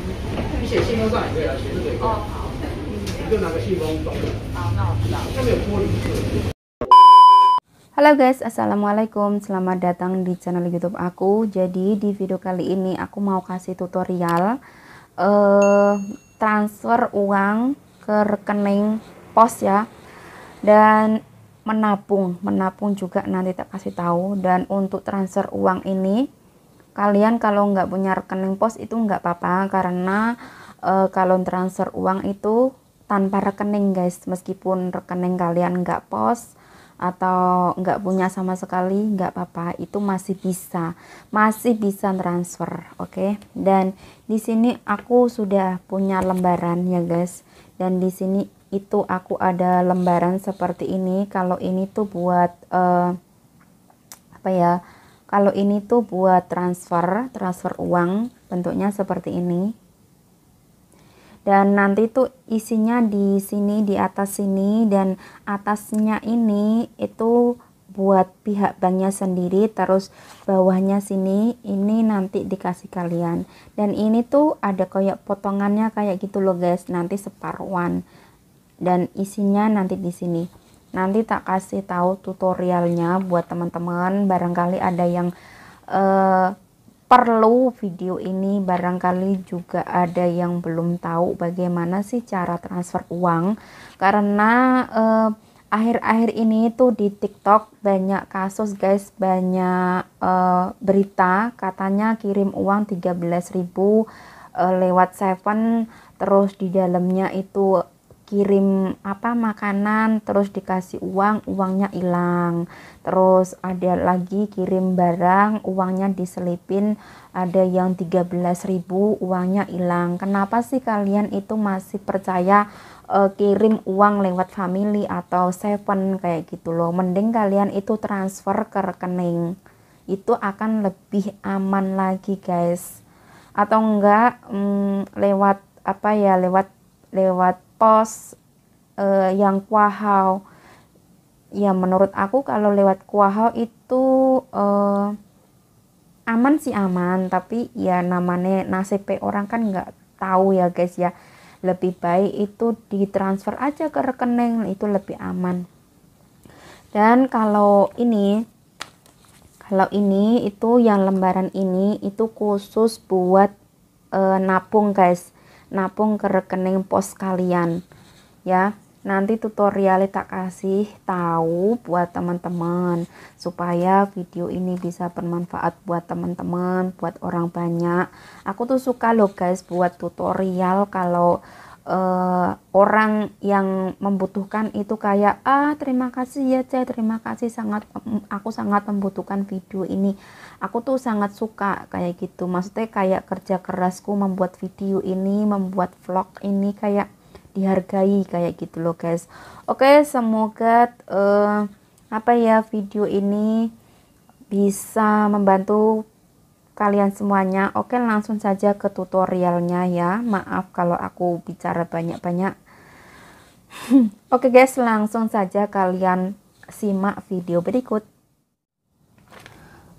Halo guys, Assalamualaikum Selamat datang di channel youtube aku Jadi di video kali ini aku mau kasih tutorial eh, Transfer uang ke rekening pos ya Dan menabung menabung juga nanti tak kasih tahu dan untuk transfer uang ini kalian kalau nggak punya rekening pos itu nggak apa-apa karena e, kalau transfer uang itu tanpa rekening guys meskipun rekening kalian nggak pos atau nggak punya sama sekali nggak apa-apa itu masih bisa masih bisa transfer oke okay? dan di sini aku sudah punya lembaran ya guys dan di sini itu aku ada lembaran seperti ini kalau ini tuh buat uh, apa ya kalau ini tuh buat transfer, transfer uang, bentuknya seperti ini. Dan nanti tuh isinya di sini, di atas sini, dan atasnya ini itu buat pihak banknya sendiri terus bawahnya sini ini nanti dikasih kalian dan ini tuh ada kayak potongannya kayak gitu loh guys nanti separuan dan isinya nanti di sini nanti tak kasih tahu tutorialnya buat teman-teman barangkali ada yang uh, perlu video ini barangkali juga ada yang belum tahu bagaimana sih cara transfer uang karena eh, akhir-akhir uh, ini tuh di TikTok banyak kasus guys banyak uh, berita katanya kirim uang 13.000 uh, lewat Seven terus di dalamnya itu kirim apa makanan terus dikasih uang uangnya hilang terus ada lagi kirim barang uangnya diselipin ada yang 13.000 uangnya hilang kenapa sih kalian itu masih percaya uh, kirim uang lewat family atau seven kayak gitu loh mending kalian itu transfer ke rekening itu akan lebih aman lagi guys atau enggak hmm, lewat apa ya lewat lewat pos uh, yang kuahau ya menurut aku kalau lewat kuahau itu uh, aman sih aman tapi ya namanya nasib orang kan nggak tahu ya guys ya lebih baik itu ditransfer aja ke rekening itu lebih aman dan kalau ini kalau ini itu yang lembaran ini itu khusus buat e, eh, napung guys Napung ke rekening pos kalian ya nanti tutorialnya tak kasih tahu buat teman-teman supaya video ini bisa bermanfaat buat teman-teman buat orang banyak aku tuh suka loh guys buat tutorial kalau uh, orang yang membutuhkan itu kayak ah terima kasih ya Cah, terima kasih sangat aku sangat membutuhkan video ini. Aku tuh sangat suka kayak gitu. Maksudnya kayak kerja kerasku membuat video ini, membuat vlog ini kayak dihargai kayak gitu loh guys. Oke, semoga uh, apa ya video ini bisa membantu kalian semuanya. Oke, langsung saja ke tutorialnya ya. Maaf kalau aku bicara banyak-banyak. Oke guys, langsung saja kalian simak video berikut.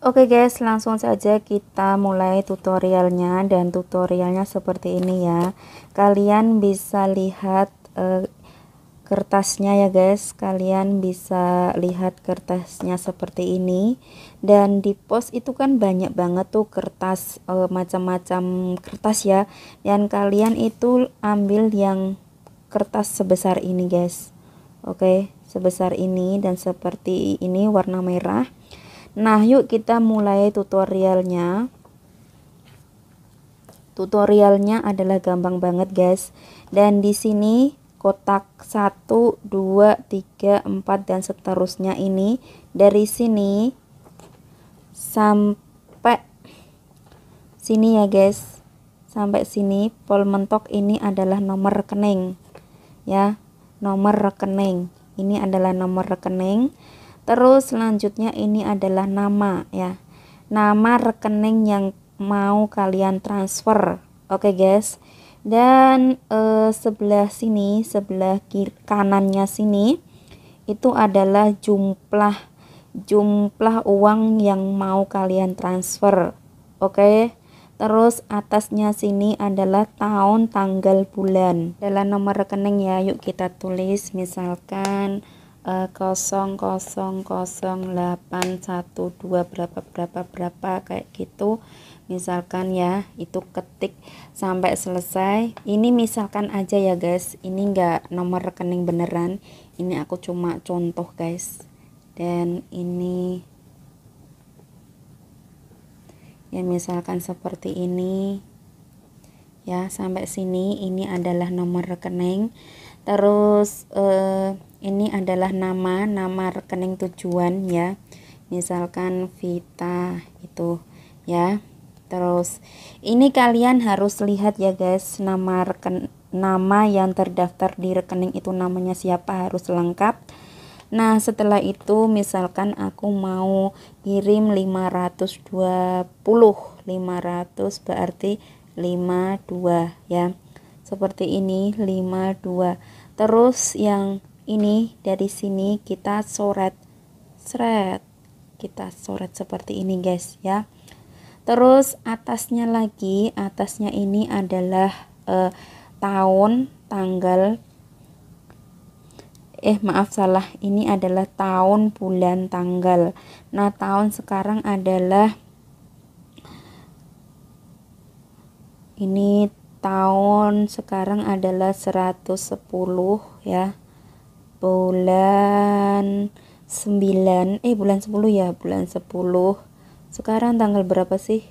Oke guys, langsung saja kita mulai tutorialnya dan tutorialnya seperti ini ya. Kalian bisa lihat eh, kertasnya ya guys kalian bisa lihat kertasnya seperti ini dan di pos itu kan banyak banget tuh kertas macam eh, macam-macam kertas ya dan kalian itu ambil yang kertas sebesar ini guys oke sebesar ini dan seperti ini warna merah nah yuk kita mulai tutorialnya tutorialnya adalah gampang banget guys dan di sini kotak 1, 2, 3, 4 dan seterusnya ini dari sini sampai sini ya guys sampai sini pol mentok ini adalah nomor rekening ya nomor rekening ini adalah nomor rekening terus selanjutnya ini adalah nama ya nama rekening yang mau kalian transfer oke okay guys dan eh, sebelah sini sebelah kiri, kanannya sini itu adalah jumlah jumlah uang yang mau kalian transfer oke okay? terus atasnya sini adalah tahun tanggal bulan adalah nomor rekening ya yuk kita tulis misalkan eh, 0008112 berapa berapa berapa kayak gitu misalkan ya itu ketik sampai selesai ini misalkan aja ya guys ini enggak nomor rekening beneran ini aku cuma contoh guys dan ini ya misalkan seperti ini ya sampai sini ini adalah nomor rekening terus eh, ini adalah nama nama rekening tujuan ya misalkan Vita itu ya Terus ini kalian harus lihat ya guys nama reken nama yang terdaftar di rekening itu namanya siapa harus lengkap. Nah, setelah itu misalkan aku mau kirim 520. 500 berarti 52 ya. Seperti ini 52. Terus yang ini dari sini kita sorot seret. Kita sorot seperti ini guys ya. Terus atasnya lagi, atasnya ini adalah eh, tahun, tanggal. Eh maaf salah, ini adalah tahun, bulan, tanggal. Nah tahun sekarang adalah ini tahun sekarang adalah 110 ya. Bulan 9, eh bulan 10 ya, bulan 10 sekarang tanggal berapa sih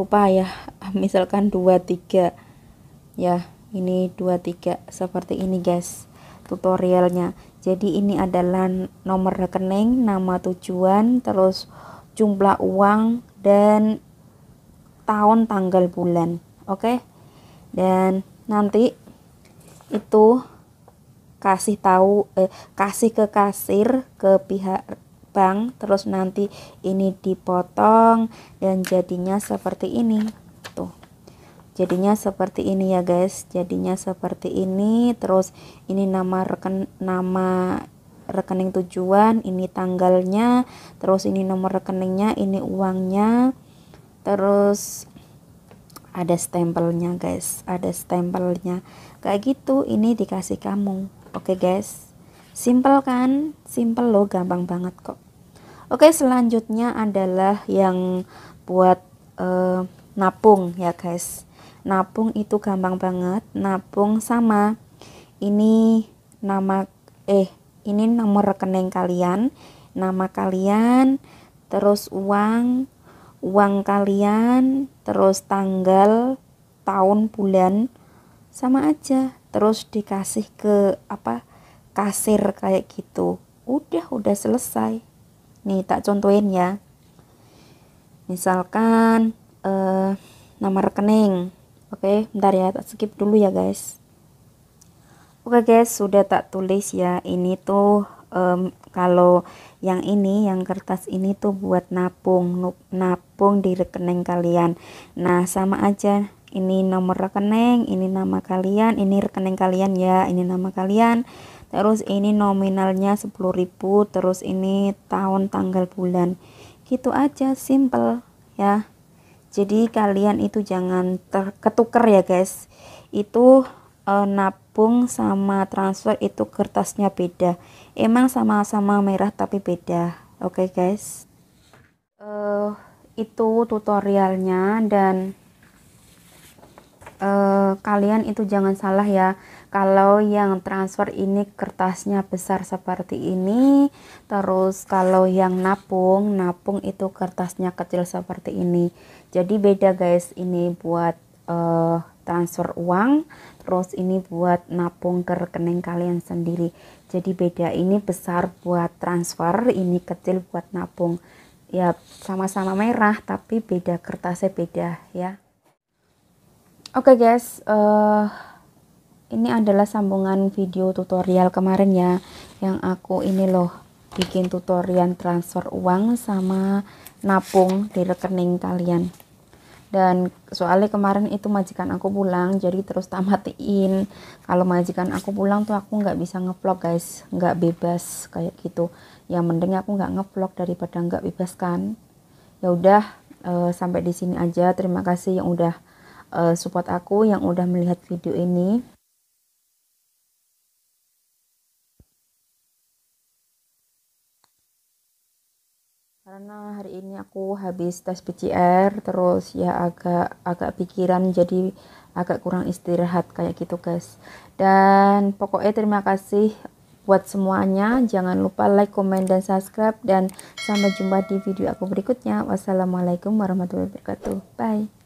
lupa ya misalkan 23 ya ini 23 seperti ini guys tutorialnya jadi ini adalah nomor rekening nama tujuan terus jumlah uang dan tahun tanggal bulan oke okay? dan nanti itu kasih tahu eh, kasih ke kasir ke pihak lubang terus nanti ini dipotong dan jadinya seperti ini tuh jadinya seperti ini ya guys jadinya seperti ini terus ini nama reken nama rekening tujuan ini tanggalnya terus ini nomor rekeningnya ini uangnya terus ada stempelnya guys ada stempelnya kayak gitu ini dikasih kamu oke okay, guys Simple kan? Simple loh, gampang banget kok. Oke, selanjutnya adalah yang buat uh, napung ya, guys. Napung itu gampang banget. Napung sama ini nama eh ini nomor rekening kalian, nama kalian, terus uang, uang kalian, terus tanggal, tahun, bulan sama aja. Terus dikasih ke apa? kasir kayak gitu udah udah selesai nih tak contohin ya misalkan uh, nama rekening oke okay, bentar ya tak skip dulu ya guys oke okay guys sudah tak tulis ya ini tuh um, kalau yang ini yang kertas ini tuh buat napung napung di rekening kalian nah sama aja ini nomor rekening, ini nama kalian, ini rekening kalian ya, ini nama kalian. Terus ini nominalnya 10.000, terus ini tahun, tanggal, bulan. Gitu aja, simple ya. Jadi kalian itu jangan ketuker ya, guys. Itu e, nabung sama transfer itu kertasnya beda. Emang sama-sama merah tapi beda. Oke, okay, guys. Eh, itu tutorialnya dan eh, kalian itu jangan salah ya kalau yang transfer ini kertasnya besar seperti ini terus kalau yang napung napung itu kertasnya kecil seperti ini jadi beda guys ini buat eh, transfer uang terus ini buat napung ke rekening kalian sendiri jadi beda ini besar buat transfer ini kecil buat napung ya sama-sama merah tapi beda kertasnya beda ya Oke okay guys, uh, ini adalah sambungan video tutorial kemarin ya, yang aku ini loh bikin tutorial transfer uang sama napung di rekening kalian. Dan soalnya kemarin itu majikan aku pulang, jadi terus tamatiin. Kalau majikan aku pulang tuh aku nggak bisa ngevlog guys, nggak bebas kayak gitu. Yang mending aku nggak ngevlog daripada nggak bebas kan. Ya udah, uh, sampai di sini aja. Terima kasih yang udah uh, support aku yang udah melihat video ini. Karena hari ini aku habis tes PCR terus ya agak agak pikiran jadi agak kurang istirahat kayak gitu guys. Dan pokoknya terima kasih buat semuanya. Jangan lupa like, komen, dan subscribe. Dan sampai jumpa di video aku berikutnya. Wassalamualaikum warahmatullahi wabarakatuh. Bye.